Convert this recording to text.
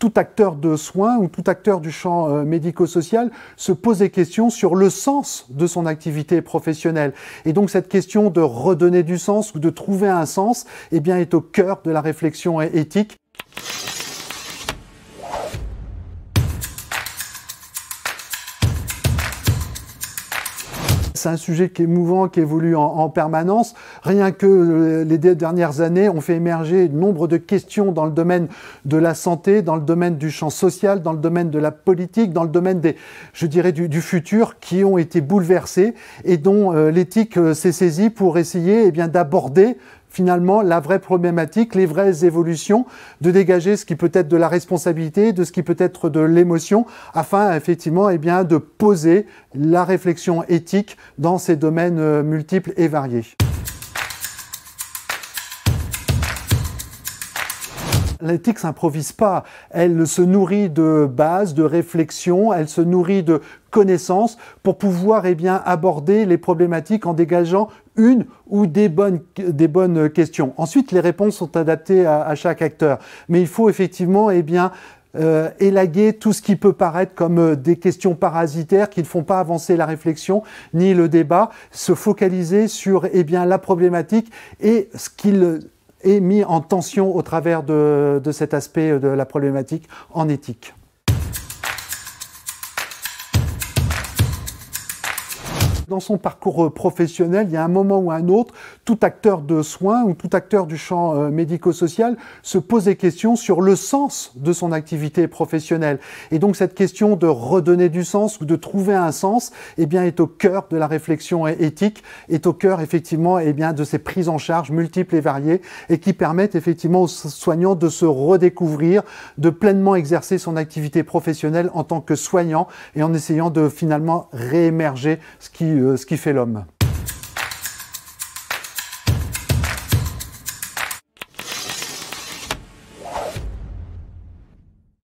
tout acteur de soins ou tout acteur du champ euh, médico-social se pose des questions sur le sens de son activité professionnelle. Et donc cette question de redonner du sens ou de trouver un sens, eh bien, est au cœur de la réflexion éthique. c'est un sujet qui est mouvant, qui évolue en permanence. Rien que euh, les dernières années ont fait émerger nombre de questions dans le domaine de la santé, dans le domaine du champ social, dans le domaine de la politique, dans le domaine des, je dirais, du, futur, qui ont été bouleversées et dont euh, l'éthique euh, s'est saisie pour essayer eh d'aborder finalement la vraie problématique, les vraies évolutions, de dégager ce qui peut être de la responsabilité, de ce qui peut être de l'émotion, afin effectivement eh bien, de poser la réflexion éthique dans ces domaines multiples et variés. L'éthique s'improvise pas. Elle se nourrit de bases, de réflexions, elle se nourrit de connaissances pour pouvoir eh bien, aborder les problématiques en dégageant une ou des bonnes, questions. Ensuite, les réponses sont adaptées à, chaque acteur. Mais il faut effectivement eh bien, euh, élaguer tout ce qui peut paraître comme euh, des questions parasitaires qui ne font pas avancer la réflexion ni le débat, se focaliser sur eh bien, la problématique et ce qu'il est mis en tension au travers de, de cet aspect de la problématique en éthique. dans son parcours euh, professionnel, il y a un moment ou un autre, tout acteur de soins ou tout acteur du champ euh, médico-social se pose des questions sur le sens de son activité professionnelle. Et donc cette question de redonner du sens ou de trouver un sens, eh bien, est au cœur de la réflexion éthique, est au cœur effectivement, eh bien, de ces prises en charge multiples et variées et qui permettent effectivement aux soignants de se redécouvrir, de pleinement exercer son activité professionnelle en tant que soignant et en essayant de finalement réémerger ce qui euh, euh, ce qui fait l'homme.